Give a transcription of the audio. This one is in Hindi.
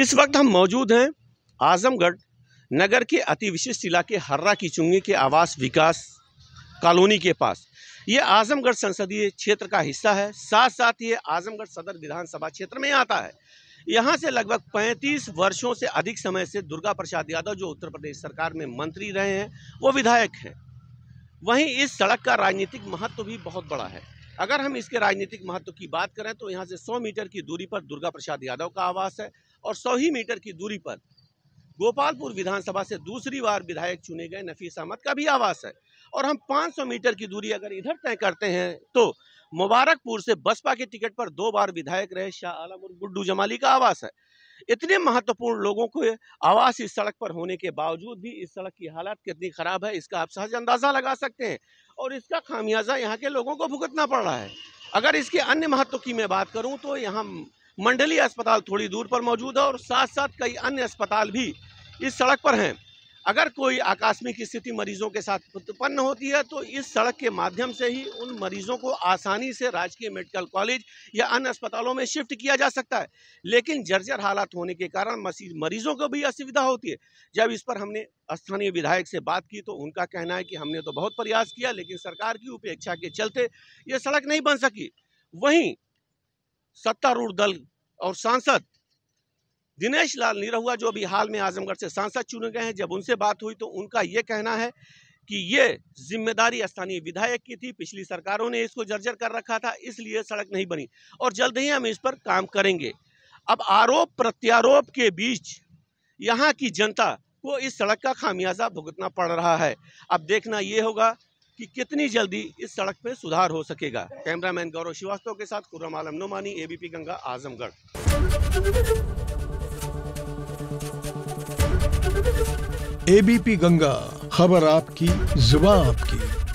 इस वक्त हम मौजूद हैं आजमगढ़ नगर के अति विशिष्ट इलाके हर्रा की चुंगी के आवास विकास कॉलोनी के पास ये आजमगढ़ संसदीय क्षेत्र का हिस्सा है साथ साथ ये आजमगढ़ सदर विधानसभा क्षेत्र में आता है यहाँ से लगभग 35 वर्षों से अधिक समय से दुर्गा प्रसाद यादव जो उत्तर प्रदेश सरकार में मंत्री रहे हैं वो विधायक हैं वहीं इस सड़क का राजनीतिक महत्व भी बहुत बड़ा है अगर हम इसके राजनीतिक महत्व की बात करें तो यहाँ से 100 मीटर की दूरी पर दुर्गा प्रसाद यादव का आवास है और सौ ही मीटर की दूरी पर गोपालपुर विधानसभा से दूसरी बार विधायक चुने गए नफीस अहमद का भी आवास है और हम 500 मीटर की दूरी अगर इधर तय करते हैं तो मुबारकपुर से बसपा के टिकट पर दो बार विधायक रहे शाह आलम और गुड्डू जमाली का आवास है इतने महत्वपूर्ण लोगों को आवास इस सड़क पर होने के बावजूद भी इस सड़क की हालत कितनी ख़राब है इसका आप सहज अंदाज़ा लगा सकते हैं और इसका खामियाजा यहाँ के लोगों को भुगतना पड़ रहा है अगर इसके अन्य महत्व की मैं बात करूँ तो यहाँ मंडली अस्पताल थोड़ी दूर पर मौजूद है और साथ साथ कई अन्य अस्पताल भी इस सड़क पर हैं अगर कोई आकस्मिक स्थिति मरीजों के साथ उत्पन्न होती है तो इस सड़क के माध्यम से ही उन मरीजों को आसानी से राजकीय मेडिकल कॉलेज या अन्य अस्पतालों में शिफ्ट किया जा सकता है लेकिन जर्जर हालात होने के कारण मरीजों को भी असुविधा होती है जब इस पर हमने स्थानीय विधायक से बात की तो उनका कहना है कि हमने तो बहुत प्रयास किया लेकिन सरकार की उपेक्षा के चलते ये सड़क नहीं बन सकी वहीं सत्तारूढ़ दल और सांसद दिनेश लाल निरहुआ जो अभी हाल में आजमगढ़ से सांसद चुने गए हैं जब उनसे बात हुई तो उनका ये कहना है कि ये जिम्मेदारी स्थानीय विधायक की थी पिछली सरकारों ने इसको जर्जर कर रखा था इसलिए सड़क नहीं बनी और जल्द ही हम इस पर काम करेंगे अब आरोप प्रत्यारोप के बीच यहाँ की जनता को इस सड़क का खामियाजा भुगतना पड़ रहा है अब देखना ये होगा कि कितनी जल्दी इस सड़क पे सुधार हो सकेगा कैमरामैन गौरव श्रीवास्तव के साथ खुर्रम आलम नोमानी एबीपी गंगा आजमगढ़ एबीपी गंगा खबर आपकी जुबा आपकी